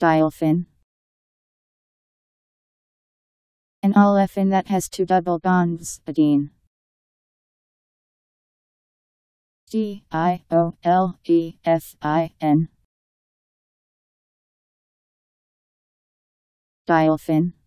Diolphin An olefin that has two double bonds, adene. D I O L E F I N Diolphin